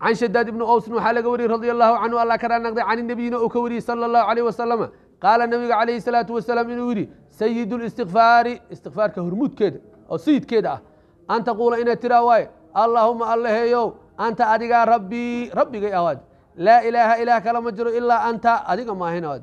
can shadaad ibni owsin waxaa laga wariyay radi allahu canhu allah ka raanaqday can inabiyina uu ka wariyey sala allahu calayh wasalama qaala nabiga calayhi salaatu wasalaam inuu yidhi sayidu listikfaari istikfaarka hormuudkeeda oo sayidkeeda ah an taquula inaad tiraa waaye allaahuma allaheeyow anta adigaa rabbii rabbigay awaad laa ilaaha ilaah kala ma jiro ilaa anta adiga maahayn awaad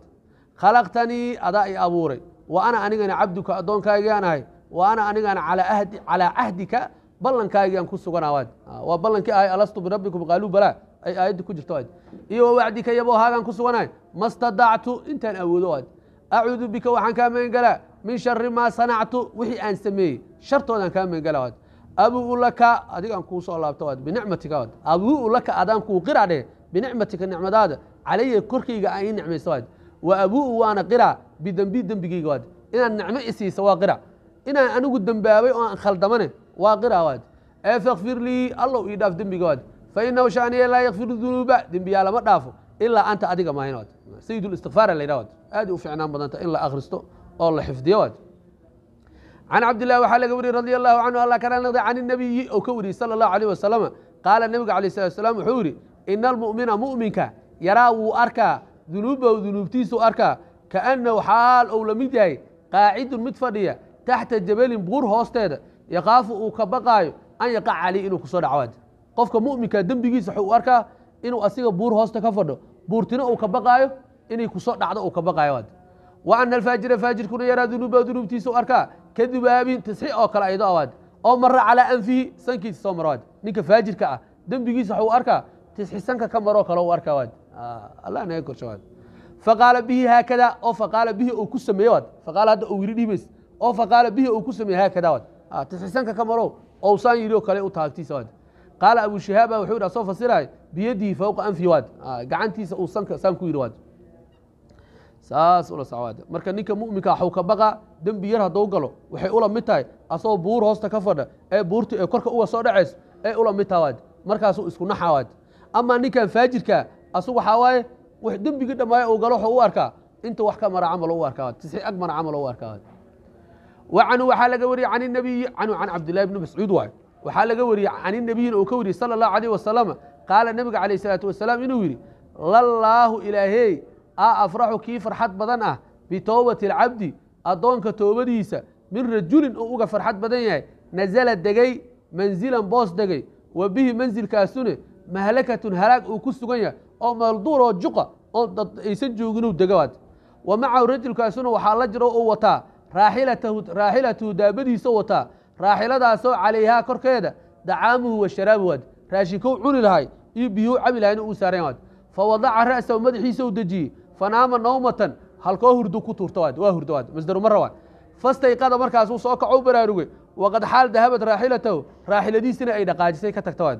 khalaqtanii adaa i abuuray wa ana anigana cabduka addoonkaagaan ahay wa ana anigana calaa cahdika ballankaaygaan ku suganaawaad waa ballankii ahay alastu birabbikum qaaluu balaa ay aayadda ku jirto waad iyo wawacdika yabo ku suganahay mastadactu intaan awoodo aad acuudu bika waxaan kaa magangalaa min shari maa sanactu wixii aan sameeyey shartoodaan kaa magangalaa waad abuu laka adigaan kuu soo laabto waad binicmatika waad abuu laka adaan kuu qiraa dheh binicmatika nicmadaada calaya korkayga aan ii nicmayso waad wa abuu waana qiraa bidembii dembigayga waad inaad nicmo isiisa waa qira inaan anigu dembaabay oo aan khaldamane waaqiraawaad ee fakfir lii allow ii dhaaf dembigawaad fa inahu shaaniye laa yakfiru dunuuba dembiyaa lama dhaafo ilaa anta adiga maahin waad sayidulistiqfaara la yidhah aad u ficnaan badanta in la akhristo oo la xifdiyo waad can cabdillahi waxaa laga wariyay radia allahu canhu alla kana naqda can inabiyi oo ka wariyey sala allahu alayh wasalama qaala nebiga alayh salatu asalaam wuxuu yidhi ina almu'mina mu'minka yaraa wuu arkaa dunuubahu dunuubtiisuu arkaa kaannahu xaal ou la mid yahay qaacidun mid fadhiya taxta jabalin buur hoosteeda yaqaafu uu ka baqaayo an yaqaca caleyh inuu kusoo dhaco qofka muminka dembigiisa waxuu u arkaa inuu asiga buur hoosta ka fadho buurtina uu ka baqaayo inay kusoo dhacdo uu ka baqaayo wa ana alfaajira faajirkuna yaraa dunuuba dunuubtiisa u arkaa ka dubaabin tasxi oo kale aydo awaad oo mara calaa anfihi sankiisa soo maro waad ninka faajirka ah dembigiisa waxuu arkaa tisxi sanka ka maroo kale u arkaa waad allah naga korsho waad faqaala bihi haakada oo faqaala bihi uu ku sameeye waad faqaala hadda uu yiri dhiibays oo faqaala bihi uu ku sameeye haakada waad Ah, tisxisanka ka maro owsaan yidhi oo kale u taagtiisa waad qaala abu shihaaba wuxuu yidha soo fasiraay biyadihi fowqa anfi waad ah, gacantiisa uu sanka saan ku yidhi waad saas ula socwaad marka ninka mu'minka xawka ah, baqa dembi yar hadduu galo waxay ula mid tahay asagoo buur hoosta ka fadha ee buurta ee korka uga soo dhacays ee ula mid taha waad markaasuu isku naxa waad amaa ninkan faajirka asagu waxaa waaye dembiga dhammaaya uu galo wuxuu u arkaa inta wax ka mara camal u arkaa waad tisxi ag mara camal u arkaa waad wacanhu waxaa laga wariyey can nabiyi canhu can cabdillahi bni mascuud waayo waxaa laga wariyey can nabiyina uu ka wariyay sala allahu alayh wasalama qaala nebiga calayh isalaatu wasalaam inuu yidhi lallaahu ilaahey aa afraxu kii farxad badan ah bitoobati alcabdi addoonka toobadiisa min rajulin uu uga farxad badan yahay nasala degay manzilan boos degay wa bihi manzilkaasune mahlakatun halaag uu ku sugan yahay oo malduuroo juqa oo aysan jooginuu dega waat wa macahu rajulkaasuna waxaa la jiro uu wataa raaxilatahu daabadiisa wataa raaxiladaasoo calayhaa korkeeda dacaamuhu wa sharaabu waad raashinkuu cuni lahay iyo biyuu cabi lahayna uu saaren waad fa wadaca ra'sahu madaxiisa u dejiyey fanaama nawmatan halkoo hurdu ku tuurta waad waa hurda waad masdarumara waad fastayqada markaasuu soo kacou baraarugay waqad xaal dahabad raaxilatahu raaxiladiisina ay dhaqaajisay ka tagta waad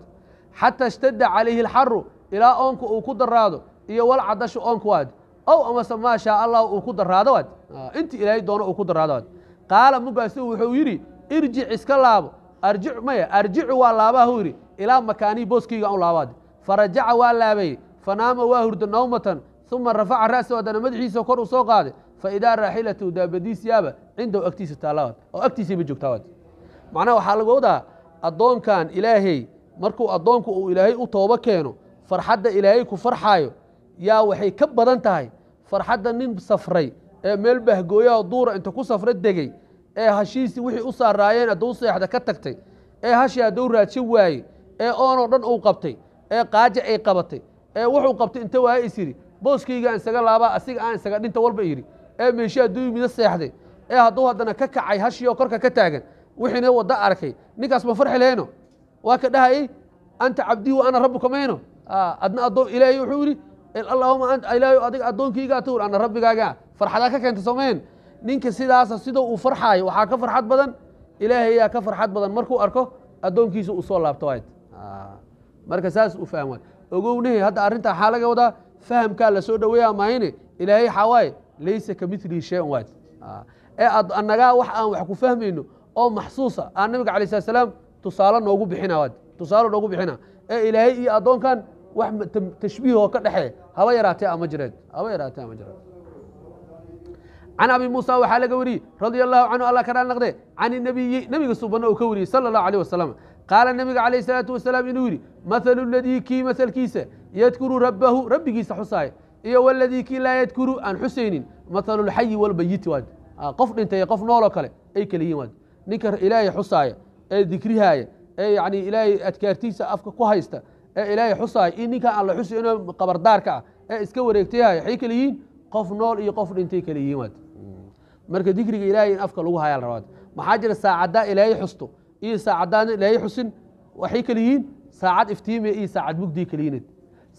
xataa ishtada calayhi alxaru ilaa oonku uu ku daraado iyo walcadashu oonku waad ow amase maa shaa allah uu ku daraado ad ah, inti ilaahay doono uu ku daraado ad qaala mugaasu wuxuu yidhi irjic iska laabo arjic maya arjicu waa laabah yidhi ilaa makaanii booskayga u laabaad farajaca waa laabayey fanaama waa hurda nawmatan uma rafaca ra'sahu madaxiisa kor u soo qaaday fa idaa raaxilatu daabadiisyaaba cindahu agtiisa taalaawad oo joogtaa joogtaawad macnaha waxaa lagu wadaa addoonkan ilaahay markuu addoonku uu ilaahay u toobo keeno farxadda ilaahay ku farxaayo yaa waxay ka badan tahay farxadda nin safray ee meel bahgooyaha duura inta ku safra degey ee hashiisii wixii u saaraayeen hadduu seexda ka tagtay ee hashii hadduu raajin waayey ee oonoo dhan uu qabtay ee qaaja ay qabatay ee wuxuu qabtay inta waaye is yidhi booskayga booskaygaan isaga laabaa asiga aan isaga dhinta walba yidhi ee meeshi hadduu yimido seexday ee hadduu haddana ka kacay hashii oo korka ka taagan wixiina wadda arkay ninkaas ma farxi lahayno waa ka dhahayey anta cabdii wa ana rabbuka mayno adna addoon ilaahay wuxuu yidhi allahuma ant ilaahu adiga addoonkaygaa tuur ana rabbigaaga farxadaa ka keenta somayn ninka sidaasa sida uu farxaayo waxaa ka farxad badan ilaahay ayaa ka farxad badan markuu arko addoonkiisa uu soo laabto wayd marka saas u faham waay ogownahay hadda arrintaa waxaa laga wadaa fahamkaa lasoo soo dhoweeya ilaahay xawaaye laysa ka milihi shay-un wayd ee anagaa wax aan wax ku fahmayno oo maxsuusa aan nabiga alay slat slaam tusaale noogu bixina wayd tusaale noogu bixina ee ilaahay iyo addoonkan wax tashbiihoo ka dhexee haba yaraatee ama jireed haba yaraatee ama jireed can abi muusa waxaa laga wariyey radia allahu canhu allah ka raali naqde can inabiyi nebiga subana uu ka wariyey sala allahu alيh wasalam qaala nebiga calayh isalaatu wasalaam inuu yidhi mathalu ladii kii mahalkiisa yadkuru rabbahu rabbigiisa xusaaya iyo waladii kii laa yadkuru aan xusaynin mathalulxayi walbayiti waad ah, qof dhintay iyo qof nooloo kale ay kala yihin waad ninka ilaahay xusaaya ee dikrihaaya ee yacni ilaahay adkaartiisa afka ku haysta ee ilaahay xusaay in ninkaa alla xusi inuu qabardaarka ah ee iska wareegtayhay waxay kala yihiin qof nool iyo qof dhintay kala yihiin waad marka dikriga ilaahay in afka lagu haya la rabaad maxaa jira saacaddaa ilaahay xusto iyo saacaddaana ilaahay xusin waxay kala yihiin saacad iftiimiya iyo saacad mugdiya kala yihiin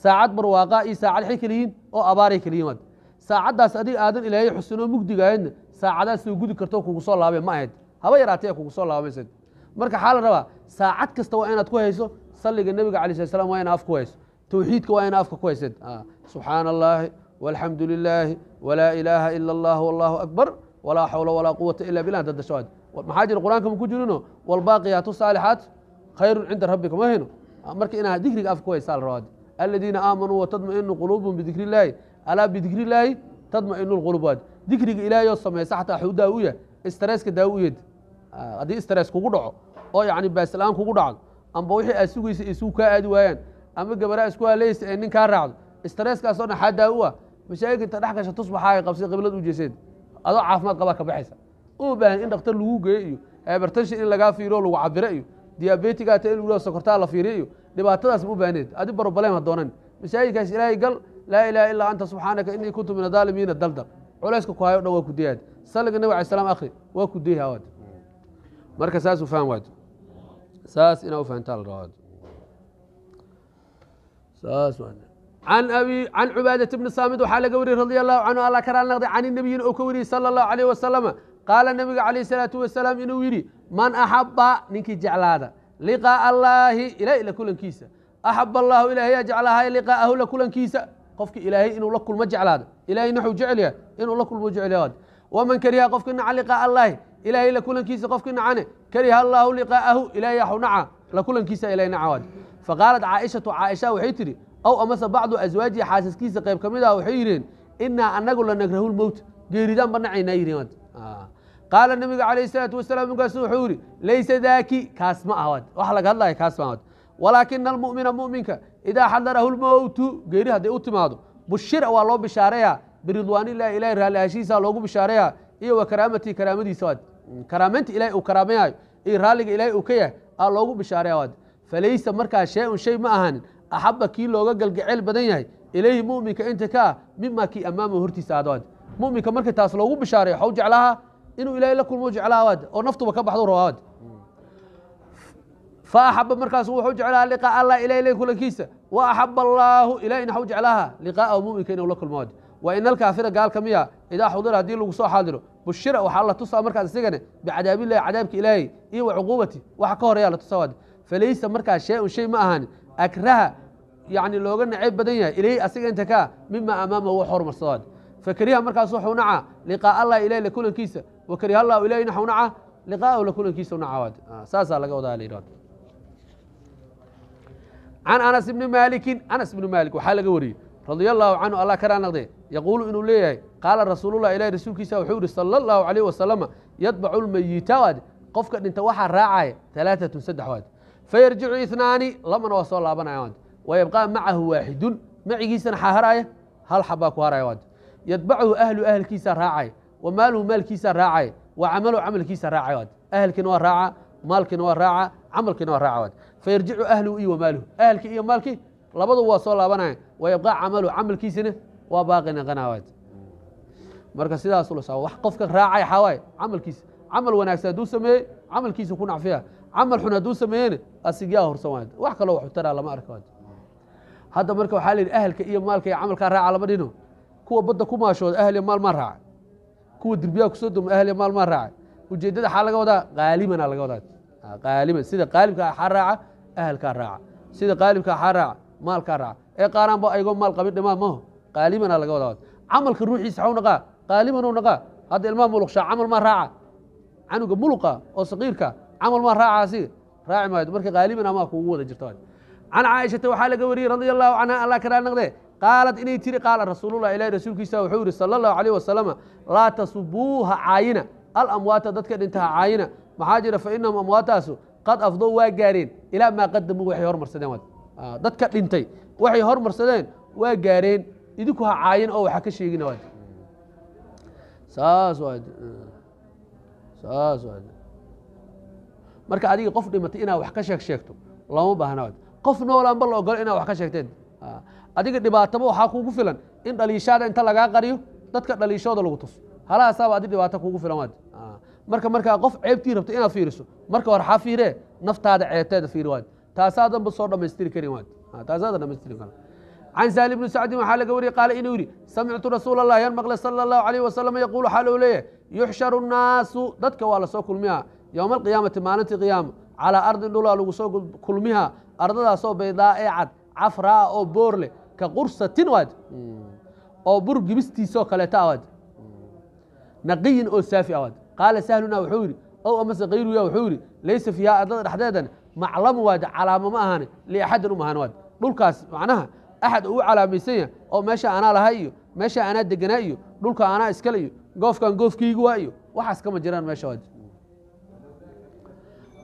saacad barwaaqaa iyo saacad waxay kala yihiin oo abaaray kala yihiin waad saacaddaas adiga aadan ilaahay xusin oo mugdigaayadna saacadaas soo gudi karto kugu soo laabay ma ahayd haba yaraatee kugu soo laabamaysid marka waxaa la rabaa saacad kasta waa inaad ku hayso saliga nebiga ala sl slam waa ina afku hayso towxiidka waa ina afka ku haysid ah, subxaana allaahi walxamdu lilaahi walaa ilaaha ila allah wallahu akbar walaa xawla walaa quwata ila bilah dadashawaad maxaa jira qur-aanka ma ku jirino walbaaqiyaatu saalixaat khayrun cinda rabbika ma hayno ah, marka inaad dikriga afka ku haysaa la rabaad aladiina aamanuu watadmainu quluubum bidikri illaahi alaa bidikri illaahi tadmainu lquluub dikriga ilaahay oo samaysa xataa xudaa u yah istresska daawo u yed ah, haddii stres kugu dhaco oo yacni baaslaaan kugu dhacdo amba wixii aad sugiisa isuu kaa aadi waayaan ama gabaraa isku haleysa ee nin kaa raacdo istreeskaasoo dhan xadaa u ah mashaa'ik inta dhex gasha tus baxaa ay qabsay qiblada u jeeseed adoo caafimaad qabaa ka baxaysa uma baahan in dhakhtar lagu geeyo iyo ebertanshin in lagaa fiiriyo lagu cabiro iyo diabetigaata in lagu sokortaa la fiiriyo iyo dhibaatadaasma u baahneed adi ha doonan masaajidkaas ilaahay gal laa ilaha ilaa anta subxaanaka inii kuntu min adaalimiina daldal culayska ku hayo o dhan waa kudayaad salliga nabi alay slam akhri waa kudayha waad marka saasuu fahm waad saas inaa ufahantaa la rabaad saas can abi can cubaadat bni saamid waxaa laga wariyey radia allahu canhu alla karaal naqday can inabiyina uu ka wariyay sala allahu alayh wasalama qaala nabiga calayh isalaatu wasalaam inuu yidhi man axaba ninkii jeclaada liqaaa allaahi ilahay la kulankiisa axab allahu ilahay yaa jeclahay liqaa'ahu la kulankiisa qofki ilaahay inuu la kulmo jeclaada ilahay naxuu jecel yahay inuu la kulmo jecel yahay waman kariha qofka naca liqaaa allaahi ilaahay la kulankiisa qofkii nacane kariha allaahu liqaa'ahu ilaahay axu naca la kulankiisa ilahay nacawaad faqaalat caaishatu caaisha waxay tidhi ow amase bacdu aswaajihi xaasaskiisa qayb ka mid ah waxay yidheen inaa anagu la nagrahu lmowt geeridaan banacaynaa yidhi qaala nabiga calayh salaatu wasalaam markaasu wuxuu yidhi laysa daaki kaas ma ah wax laga hadlaya kaas ma ah walaakina almu'mina mu'minka idaa xadarahu lmowtu geeri hadday u timaado bushira waa loo bishaaraya biridwaanillahi ilahi raali loogu bishaaraya iyo wa karaamatii karaamadiisa waad karaamaynta ilahay uu karaamaynayo iyo raalliga ilaahay uu ka yahay aa loogu bishaareeya falaysa markaa shay-un shay ma ahanin axaba kii looga galgaceyl badan yahay ilayhi muminka inta ka ah mima kii ammaamahu hortiisa aad muminka markii taas loogu bishaareeyo waxau jeclaaha inuu ilahay la kulmo jeclaa waad oo naftuba ka baxdu rabaad fa axaba markaasu wuxuu jeclaaha liqaa'a allah ilahi le kulankiisa wa axaba allaahu ilahina waxu jeclaaha liqaa'ahu muuminka inuu la kulmo wain alkaafira gaalka miya idaa xudira haddii lagu soo xaadiro bushira waxaa la tusaa markaas isagana bicadaabillahi cadaabki ilaahay iyo wa cuquubati waxa ka horeeya la tusaa waad falaysa markaas shay-un shay ma ahan akraha yacni looga nacayb badan yahay ilayhi asiga inta kaa mima amaama wax horumarsada waad fakariha markaas wuxuu naca liqaa allah ilahi la kulankiisa wa kariha allahu ilahina waxuu nacaa liqaa'ahu la kulankiisa nacaa waad ah, saasaa laga wadaa layidhahdo can anas ibni maalikin anas ibni maalik waxaa laga wariyey radia allahu canhu allah karaa naqdee yaquulu inuu leeyahay qaala rasuululah ilahi rasuulkiisa wuxuu yihi sala allahu calayh wasalama yadbacu lmayita waad qofka dhinta waxaa raacaya alaaatun saddex waad fayarjicu inaani labana waa soo laabanaya waad wayabqaa macahu waaxidun macigiisana xaharaaya hal xabaa ku haraya waad yadbacuhu ahlu ahlkiisaa raacaya wa maaluhu maalkiisaa raacaya wa camalu camalkiisa raacay waad ahlkiina waa raaca maalkiina waa raaca camalkiina waa raaca waad fayarjicu ahluhu iyo wamaaluhu ahlkii iyo maalkii labadu waa soo laabanaya wayabqaa camalu camalkiisana waa baaqina qanaawat marka sidaasu la saa wax qofka raacay waxaa waaye camalkiisa camal wanaagsan hadduu sameeyey camalkiisa ku nacfiya camal xun hadduu sameeyeyna asigaa horsan waay wax kaloo waxu taraa lama arka waad hadda marka waxaa la yidhi ahalka iyo maalka iyo camalkaa raaca lama dhino kuwa badda ku maashooda ahal iyo maal maa raacay kuwa derbiyaha kusoo duma ahal iyo maal maa raacay ujeeddada xaa laga wadaa qaalimana laga wadaa qaaliban sida qaalibka xaa raaca ahalkaa raaca sida qaalibka xaa raaca maalkaa raaca ee qaaraanba ayagoo maal qabin dhimaan maho qaalibana laga wada camalka ruuxiisa xaw naqaa qaalibanuu naqaa hadda ilmaa muluqshaa camal maa raaca canuga muluqa oo saqiirka camal maa raaca asiga raaci maayo marka qaaliban amaa kuugu wada jirta can caaishata waxaa laga wariyey radia allahu canha allah karaa naqdee qaalad inay tiri qaala rasuululah ilahi rasuulkiisa wuxuu yihi sala allahu calayh wasalama laa tasubuuha caayina alamwaata dadka dhintaha caayina maxaa jira fa inahum amwaataasu qad afdow waa gaareen ilaa maa qadamuu waxay hormarsadeen ah, dadka dhintay waxay hormarsadeen waa gaareen idinku ha caayan oo waxa ka sheegina waad saas waad eh, saas waad marka adiga qof dhimatay inaad wax ka sheeg sheegto looma baahna waad qof noolaanba la ogolo inaad wax ka sheegteen adiga dhibaataba waxaa kuugu filan in dhaliishaada inta lagaa qariyo dadka dhaliishooda lagu tuso halaasaaba adi dhibaato kuugu filan waad marka markaa qof ceebtii rabto inaad fiiriso marka hore xaa fiiree naftaada ceebteeda fiiri waad taasaadan ba soo dhamaystiri karin waad taasaadan dhamaystiri karin can sahl bni sacdin waxaa laga wariyay qaala inuu yidhi samictu rasuula allah yaan maqlay sala allahu calayh wasalam yaquulu waxaa lou leeyahay yuxsharu nnaasu dadka waa lasoo kulmiha yowma alqiyaamati maalintii qiyaama calaa ardin dhulaa lagu soo kulmiha ardadaasoo baydaa ee cad cafraa oo boor leh ka qursatin waad oo bur gibistiisoo kaleeta awaad naqiyin oo saafi awaad qaala sahluna wuxuu yidhi ow amase kayruya wuxuu yidhi laysa fiihaa ardada dhexdeedana maclamu waad calaamo ma ahane liaxadin uma ahan waad dhulkaas macnaha axad uu calaamaysan yahay oo meesha anaa lahay iyo meesha anaa deganaa iyo dhulka anaa iskale iyo goofkan goofkiigu waa iyo waxaas kama jiraan meesha waa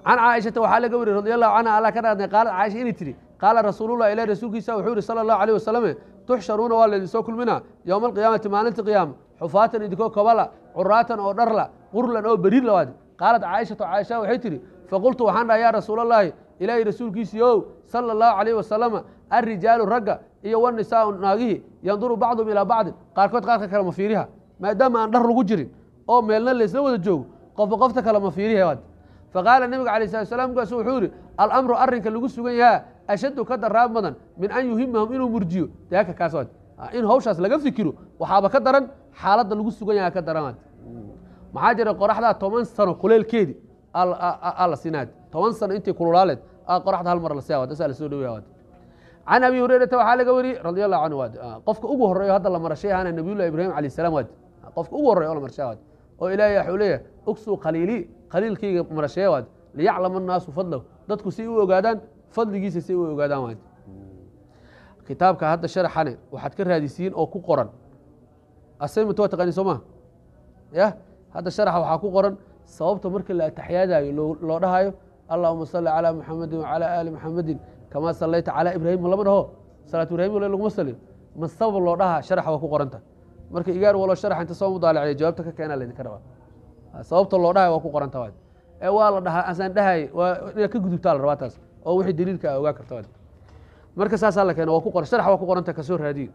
can caaishata waxaa laga weriy radi allahu canha allah ka dhaarnay qaalad caaisha inay tidhi qaala rasuululah ilaahi rasuulkiisa wuxuu yihi sala allahu calayh wasalame tuxsharuuna waa laydin soo kulminaa yowma alqiyaamati maalinta qiyaama xufaatan idinkoo kobala curaatan oo dharla qurlan oo beriir la waadi qaalad caaishatu caaisha waxay tidhi faqultu waxaan dhahay yaa rasuulallaahi ilaahi rasuulkiisii ow sala allahu calayh wasalama arijaalu ragga iyo wanisaau naagihii yanduru bacduhum ilaa bacdin qaarkood qaarka kale ma fiiriha maadaama aan dhar lagu jirin oo meelna laysla wada joogo qofba qofta kale ma fiiriha faqaala nebiga alay slat slam markaasu wuxuu yihi alamru arrinka lagu sugan yahaa ashaddu ka daraan badan min an yuhimahum inuu murjiyo deaka kaas in hawshaas laga fikiro waxaaba ka daran xaaladda lagu sugan yaha ka daran maxaa jira qoraxdaa toban sano kuleelkeedii ala sinaad toban sano intii kululaaleed qoraxda hal mar la siya asa la soo dhowya can abi hurayrata waxaa laga wariyey radi allahu canhu waad qofka ugu horreyo hadda la marashay ahaana nabiyullahi ibrahim calayh salaam waad qofka ugu horreyo oo la marashay waad oo ilaahay waxuu leeyahay ugsuu khaliili khaliilkayga marashee waad liyaclama annaasu fadlahu dadku si u ogaadaan fadligiisa si u ogaadaan waad kitaabka hadda sharaxane waxaad ka raadisiin oo ku qoran assignment waa taqaani soo maa yah hadda sharaxa waxaa ku qoran sababta marka la ataxyaadaayo loo dhahayo allahuma salli calaa muxamadin wacalaa aali muxamadin kama salayta calaa ibrahim lama dhaho salaatu ibrahim le laguma saliyo masaba loo dhaha sharaxa waa ku qoranta marka igaar walo sharaxa inta soo mudaalaciya jawaabta ka keena laydinka rabaa sababta loo dhahay waa ku qoranta waad ee waa la dhahaa asaan dhahay waa inaad ka gudubtaa la rabaa taas oo wixii daliilka a ogaa karta marka saasaa la keena waa ku qoran sharaxa waa ku qoranta kasoo raadiye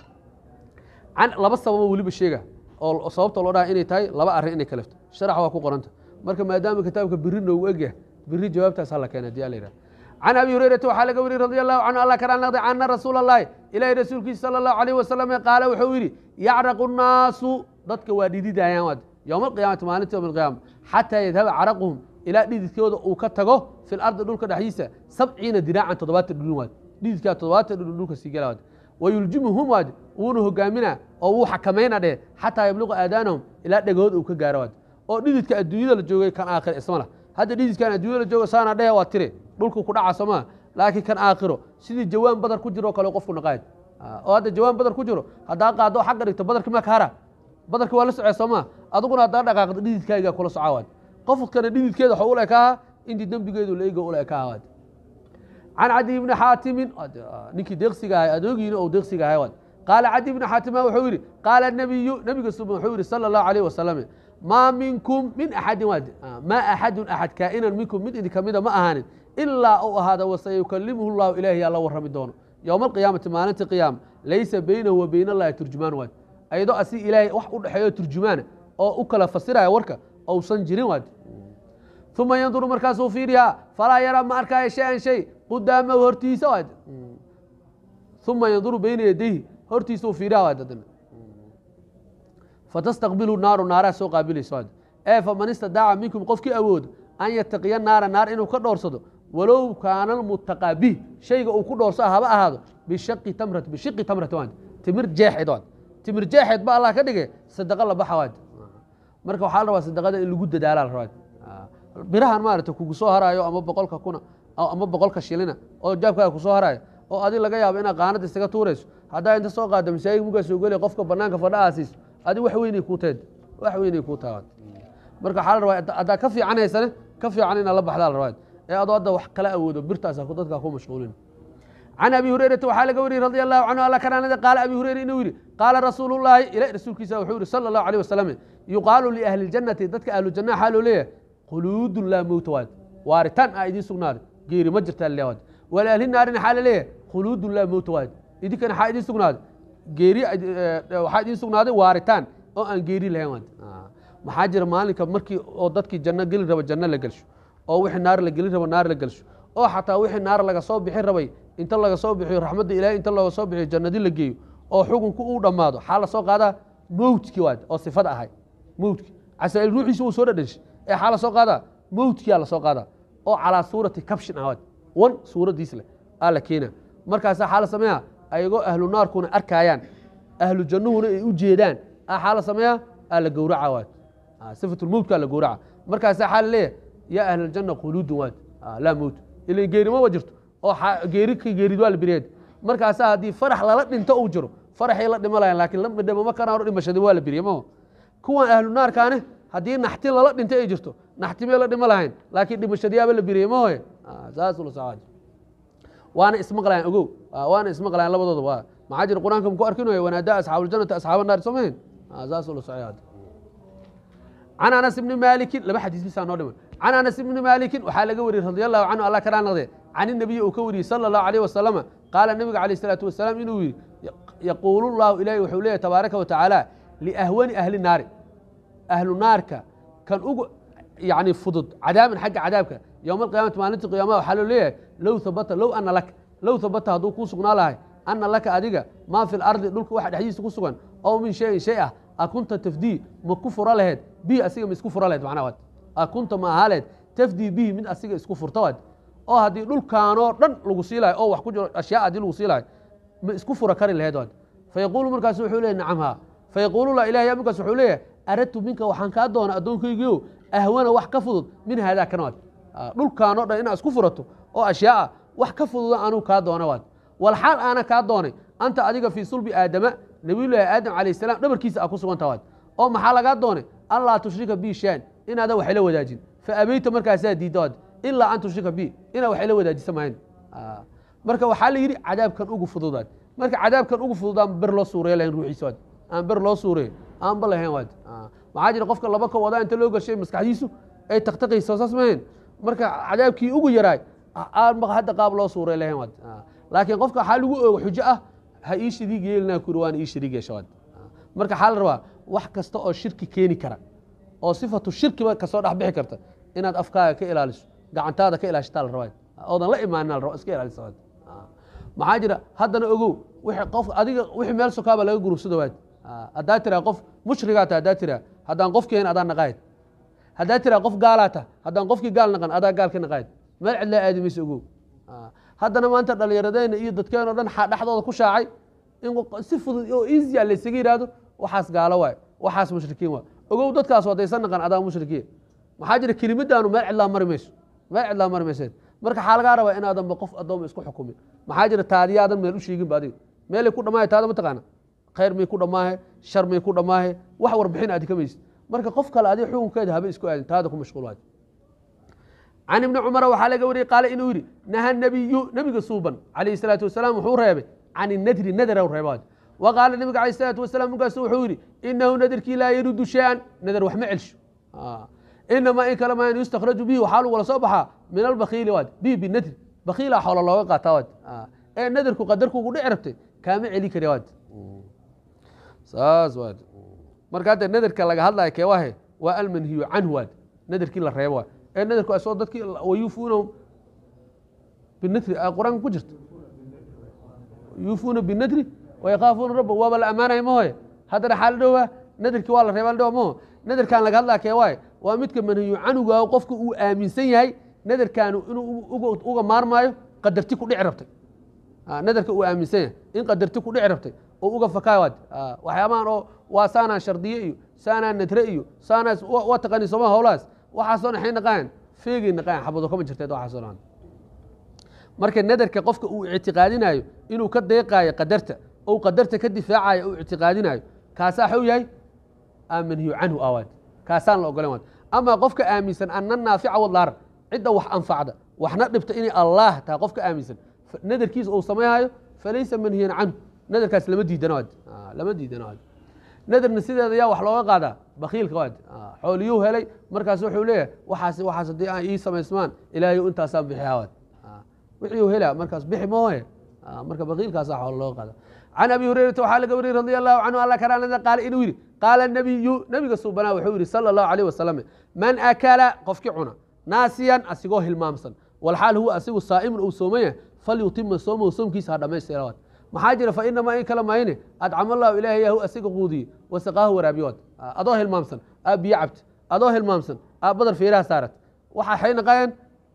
can laba sababo weliba sheega oo sababta loo dhaha inay tahay laba arrin inay kalefto sharaxa waa ku qoranta marka maadaama kitaabka biri noogu egya biri jawaabtaas ha la keena hadii a la yidhaha can abi hurayrata waxaa laga wariyay radi allahu canhu alla kana naqda ana rasuula allahi ilaahi rasuulkiisa sala allahu alayh wasalam qaala wuxuu yidhi yacraqu nnaasu dadka waa dhididayaan waad yowma alqiyamati maalinta yowma alqiyama xataa yadhaba caraquhum ilaa dhididkooda uu ka tago fil ardi dhulka dhexdiisa sabciina diraacan toddobaatan dhudhin waad dhididkaa toddobaatan dhudhin dhulka sii gala waad wayuljimuhum waad wuuna hogaaminaa oo wuu xakamayna dheh xataa yabluqa aadaanahum ilaa dhegahood uu ka gaaro waad oo dhididka adduunyada la joogay kan aakhira isma lah hadda dhididkan adduunyada la joogo saana dheh waa tire dhulku ku dhaca sooma laakiin kan aakhiro sidii jawaan badar ku jiroo kale qofku naqaad oo hadda jawaan badar ku jiro haddaa qaado xagga dhigto badarkii maa ka hara badarki waa la socee sooma aduguna haddaa dhaqaaqdo dhididkaaga kula socawaad qofkana dhididkeeda xo ule kaaha intii dembigeedu laego ule kaahawaad can cadi bni xaatimin ninkii deeqsiga ahay adoogiina ou deeqsiga ahay waad qaala cadi bni xaatima wuxuu yidhi qaala nabiyu nabiga suma wuxuu yidhi sala allahu alayh wasalam maa minkum min axadin waad maa axadun axad kaa'inan minkum mid idinka mida ma ahaanin ilaa u ahaada wasayukalimuhu llahu ilahi yaa la warrami doono yowma alqiyaamati maalinta qiyaama laysa baynahu wa bayn allahi turjumaan waad ayadoo asi ilaahay wax u dhexeeyo turjumaana oo u kala fasiraya warka ousan jirin waad uma yanduru markaasuu fiiriyaa falaa yaraa ma arkaaya shay-an shay qudaamahu hortiisa waad uma yanduru bayna yadayhi hortiisuu fiiriyaa waad adana fatastaqbilu naaru naaraa soo qaabilaysa waad ee faman istadaaca minkum qofkii awooda an yataqiya naara naar inuu ka dhoorsado walow kaana almutaqaa bih shayga uu ku dhoorso ah haba ahaado bishaqi tamrat bishaqi tamrat waan timir jeexeed waan timir jeexeed ba allah ka dhigay sadaqa la baxa waan marka waxaa la rabaa sadaqada in lagu dadaala la rabaa ah, birahan maaragtay kugu soo haraayo ama boqolka kuna ah, ama boqolka shilina oo jaabkaaga kusoo haraayo oo adi laga yaabo inaad qaanada isaga tuureyso haddaa inta soo qaada masaajid mugaa soo qofka banaanka fadha aa adi wax weynay kuu teed wax weynay kuu taawad marka waxaa la rabaa haddaa ka fiican haysane ka fiican inaad la baxdaa la rabaa ee adoo hadda wax kala awoodo birtaas dadkaa ku mashquulin can abi hurayrata waxaa laga wariyey radi allahu canhu alla kanaanada qaala abi hureyra inuu yidhi qaala rasuulu llaahi ila rasuulkiisa wuxuu yihi sala allahu alيh wasalam yuqaalu liahli اljannati dadka ahlujanna waxaa loo leeyahay khuluudun laa mowta waad waaritaan a idiin sugnaaday geeri ma jirtaa l waad walahli naarina waxaa la leeyahay khuluudun laa mowta waad idinkana waxaa idiin sugnaaday geeri waxaa idiin sugnaaday waaritaan oo aan geeri lahayn waad maxaa jira maalinka markii oo dadkii janno geli raba janno la gelsho oo wixii naar la gelin rabo naar la gelsho oo xataa wixii naar laga soo bixin rabay inta laga soo bixiyo raxmadda ilahay inta looga soo bixiyo jannadi la geeyo oo xukunku uu dhammaado xaa lasoo qaadaa mowdkii waad oo sifad ahay mowdkii casraaiil ruuxiisi wuu soo dhadhanshay ee xaa la qaadaa mowdkiyaa lasoo qaadaa oo calaa suurati kabshin ahaad wan suuraddiis leh aa la keenaa markaasaa xaa la sameeya ayagoo ahlu naarkuna arkaayaan ahlu jannuhuna ay u jeedaan aa xaa la sameeyaa aa la gowraca waad sifatulmowdkaa la gowraca markaasaa xaa la leeyahay ya ahl اljana khuluudun waad laa mowt ila geerimo ma jirto oo geerika geerid waa la biriyad markaasaa haddii farax lala dhinto uu jiro faraxay la dhimo lahayn lakin la dhimama karaano dhimashadin waa la biriya mama kuwan ahlu haddii naxti lala dhinto ay jirto naxtimay la dhimo lahayn laakiin dhimashadiyaaba la biriya mahoye saas waana ismaqlayan ogow waana ismaqlayan labadooda maxaa jira qur-aanka muku arkinoya wanaadaa asxaabu ljanata asxaaba naar soo mahayn saas can anas ibni maalikin laba xadiis bisaa noo dhimay can anas ibni maalikin waxaa laga wariyey radi allahu canhu alla kanaa naqdee can inabiyi uu ka wariyey sala allahu alayh wasalama qaala nabiga calayh isalaatu wasalaam inuu yihi yidhi llahu ilaahi wuxuu leeyahy tabaaraka wa tacaala liahwani ahli naari ahlu naarka kan ugu yani fudud cadaaban xagga cadaabka yowma alqiyamati maalinta qiyaamaha waxaa loo leeyahay low habata low ana laka low thabata hadduu kuu sugnaa lahay ana laka adiga maa fi lardi dhulka waxa dhexdiisa ku sugan ow min shayin shay ah akunta tafdii ma ku fura laheed bihi asiga ma isku fura laheed macnaha waad kunta maahaaleed tafdii bihi mid asiga isku furta waad oo haddii dhulkaanoo dhan lagu siilayo oo wax ku jiro ashyaa haddii lagu siilayo ma isku fura kari lahayd waad fayaquulu markaasu wuxuu leeyay nacamha fayaquulu la ilaah ya markaas wuxuu leeyahay aradtu minka waxaan kaa doona addoonkaygiio ahwana wax ka fudud min haadaa kan waad dhulkaanoo dhan inaad isku furato oo ashyaa wax ka fududa anuu kaa doona waad walxaal aana kaa doonay anta adiga fii sulbi aadama nabiyullaahi aadam calayh salaam dhabarkiisa a ku sugantaha waad oo maxaa lagaa doonay anlaa tushrika bi shaan inaadan waxla wadaajin fa faabeyta markaasaa diidaad ilaa an tushrika bi inaa waxla wadaajisa mahayn ah, marka waxaa la yidhi cadaabkan ugu fududaan marka cadaabkan ugu fududaan ber loo suureey lahayn ruuxiisa waad aan ber loo suureey aanba lahayn waad ah, maxaa jira qofka laba ka wadaa inta loo gashay maskaxdiisu ay taqtaqayso saas mahayn marka cadaabkii ugu yaraay aanba hadda qaab loo suureey lahayn waad ah, laakiin qofka waxaa lagu ooga xujo ah ha ii shariig yeelinaa kuri waan ii shariig yeesha waad marka waxaa la rabaa wax kasta oo shirki keeni kara oo sifatu shirkiba kasoo dhexbixi karta inaad afkaaga ka ilaaliso gacantaada ka ilaashataa la rabaa oodan la imaani iska ilaalisa maxaa jira haddana ogow qof adiga wixii meel sokaaba laga gurubsado waad haddaa tiraa qof mushrigaa haddaa tiraa haddaan qofkeena adaa naqaayad haddaa tiraa qof gaalaa haddaan qofkii gaal naqan adaa gaalka naqaayad meel cidlaa aadi maysa ogow haddana maanta dhallinyaradeyna iyo dadkeen o dhan dhexdooda ku shaacay in si fudud oo easya ah laysaga yihahdo waxaas gaalo waay waxaas mushrikiin waay ogow dadkaas waa daysan naqan adaa mushrikiin maxaa jira kelimadaanu meel cidlaa mari mayso meel cidlaa mari mayseen marka waxaa lagaa rabaa ah inaadanba qof addooma isku xukumin maxaa jira taadiyaadan meel u sheeginba adiga meelay ku dhammaahe taada mataqaana khayr may ku dhammaahe shar may ku dhammaahe wax warbixin aad kamaysid marka qof kale adiga xukunkeeda haba isku aadin taada ku mashquulaad can ibni cumara waxaa laga wariyey qaale inuu yidhi naha nabiyu nabiga suuban calayhi salaatu wasalaam wuxuu reebay can inadri nadaraw reebaad wa qaala nabiga alay isalaatu wasalaam markaasu wuxuu yidhi inahu nadarkii laa yarudu shay-an nadar wax ma celsho inamaa in kale maan yustakhraju bihi waxaa lagula soo baxaa min albakiili waad bi binadri bakiila xoola looga qaataa waad ee nadarku qadarku ugu dhici rabtay kaama celin kari waad saas waad marka hadda nadarka laga hadlaya kee waa almanhiyu canhu waad nadarkii la reebo waad ee nadarku asoo dadkii wayuufuunahum binadri qur-aanka ku jirta yuufuuna binadri waykaafuuna raba waaba la ammaanaya mahoy haddana xaala dhowaa nadarkii waa la reeba dho maho nadarkaan laga hadlaa kee waay waa midka manhiyu canuga qofka uu aaminsan yahay nadarkaanu inuu uga maarmaayo qadarti ku dhici rabtay nadarka uu aaminsan yahay in qadarti ku dhici rabtay oo uga fakaawad waxyaabahan oo waa saanaa shardiye iyo saanaa nadre iyo saanaas waa taqani sooma howlahaas waxaasoo naxay naqaayan feegay naqaayan xabado kama jirteed waxaasoo marka nadarka qofka uu ictiqaadinayo inuu ka deeqaayo qadarta ou qadarta ka difaacayo ou ictiqaadinayo kaasaa xuu yahay manhiyu canhu awaad kaasaan la ogolan waad amaa qofka aaminsan ana naafica wadarar cidda wax anfacda waxna dhibta inay allaah tahay qofka aaminsan nadarkiisa uu samayhayo falaysa manhiyan canhu nadarkaas lama diidana waad lama diidana waad nadarna sideeda yaa wax looga qaadaa bakiilka waad xooliyuu helay markaas wuxuu leeyahay waxaas waxaas haddii ii samaysmaan ilaahay intaasaan bixiyaa waad wixii u hela markaas bixi mooye Ah, marka bakiilkaasa ah xoolo loo qaada can abi hurairata waxaa laga wariyey radia allahu canhu alla karaanada qaale inuu yidhi qaala nabiyu nabiga suubanaa wuxuu yidhi sala allahu alayh wasalam man akala qofki cuna naasiyan asigoo hilmaamsan walxaal huwa asigu saa'imun uu sooman yahay falyutima soomahu soomkiisa ha dhamaystira waad maxaa jira fa inamaa in kala maayne adcama allahu ilaahay yahu asiga quudiye wasaqaahu waraabiye ah, adoo hilmaamsan aa biyo cabta adoo hilmaamsan aa badar feeraha saarat waxaa xay naqaayeen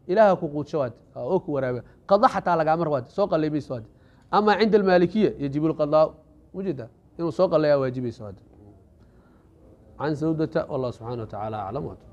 ilaah ku quudsho waad oo ku waraabiya qada xataa lagaama rabaad soo qallaymayso waad ama cinda almaalikiya yajibu lqadaau mujeeda inuu soo qallaya waajibayso waad can sawdata wallah subxana wa tacaala aclam